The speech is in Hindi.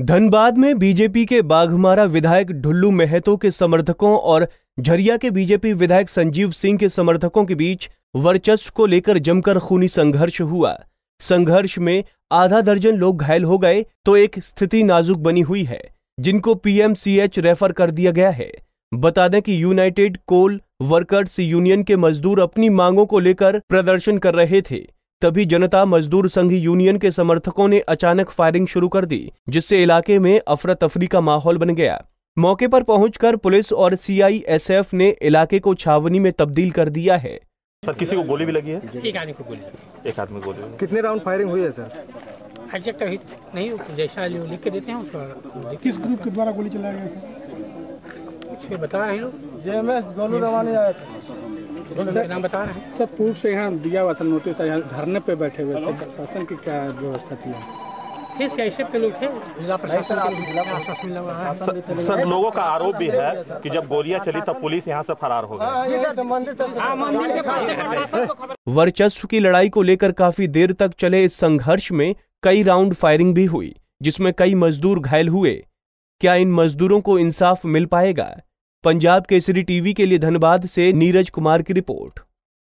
धनबाद में बीजेपी के बाघमारा विधायक ढुल्लू मेहतो के समर्थकों और झरिया के बीजेपी विधायक संजीव सिंह के समर्थकों के बीच वर्चस्व को लेकर जमकर खूनी संघर्ष हुआ संघर्ष में आधा दर्जन लोग घायल हो गए तो एक स्थिति नाजुक बनी हुई है जिनको पीएमसीएच रेफर कर दिया गया है बता दें कि यूनाइटेड कोल वर्कर्स यूनियन के मजदूर अपनी मांगों को लेकर प्रदर्शन कर रहे थे तभी जनता मजदूर संघ यूनियन के समर्थकों ने अचानक फायरिंग शुरू कर दी जिससे इलाके में अफरा तफरी का माहौल बन गया मौके पर पहुंचकर पुलिस और सीआईएसएफ ने इलाके को छावनी में तब्दील कर दिया है सर किसी को गोली भी लगी है एक आदमी को गोली एक आदमी गोली कितने राउंड फायरिंग हुई है सर एग्जैक्ट तो अभी नहीं जैसा लिख के देते हैं उसका किस ग्रुप के द्वारा गोली चलाया गया सर बता रहे हैं लोग एम एस गोलू रवानी आया था सब पूर्व से यहाँ दिया हुआ था नोटिस यहाँ धरने पे बैठे हुए थे प्रशासन की क्या व्यवस्था थी सर लोगों का आरोप भी है कि जब गोलियां चली तब पुलिस यहां से फरार हो गई हाँ, हाँ, वर्चस्व की लड़ाई को लेकर काफी देर तक चले इस संघर्ष में कई राउंड फायरिंग भी हुई जिसमें कई मजदूर घायल हुए क्या इन मजदूरों को इंसाफ मिल पाएगा पंजाब केसरी टीवी के लिए धनबाद से नीरज कुमार की रिपोर्ट